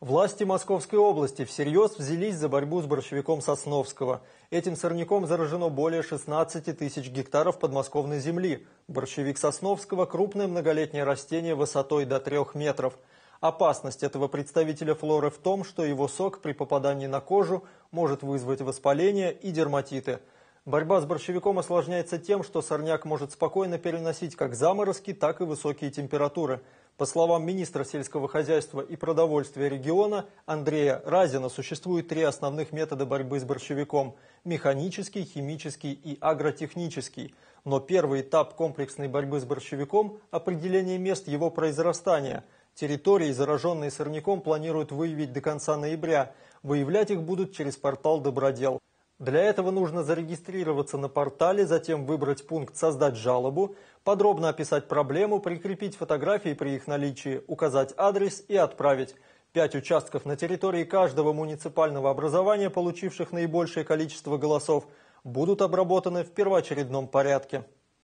Власти Московской области всерьез взялись за борьбу с борщевиком Сосновского. Этим сорняком заражено более 16 тысяч гектаров подмосковной земли. Борщевик Сосновского – крупное многолетнее растение высотой до 3 метров. Опасность этого представителя флоры в том, что его сок при попадании на кожу может вызвать воспаление и дерматиты. Борьба с борщевиком осложняется тем, что сорняк может спокойно переносить как заморозки, так и высокие температуры – по словам министра сельского хозяйства и продовольствия региона Андрея Разина, существует три основных метода борьбы с борщевиком – механический, химический и агротехнический. Но первый этап комплексной борьбы с борщевиком – определение мест его произрастания. Территории, зараженные сорняком, планируют выявить до конца ноября. Выявлять их будут через портал «Добродел». Для этого нужно зарегистрироваться на портале, затем выбрать пункт «Создать жалобу», подробно описать проблему, прикрепить фотографии при их наличии, указать адрес и отправить. Пять участков на территории каждого муниципального образования, получивших наибольшее количество голосов, будут обработаны в первоочередном порядке.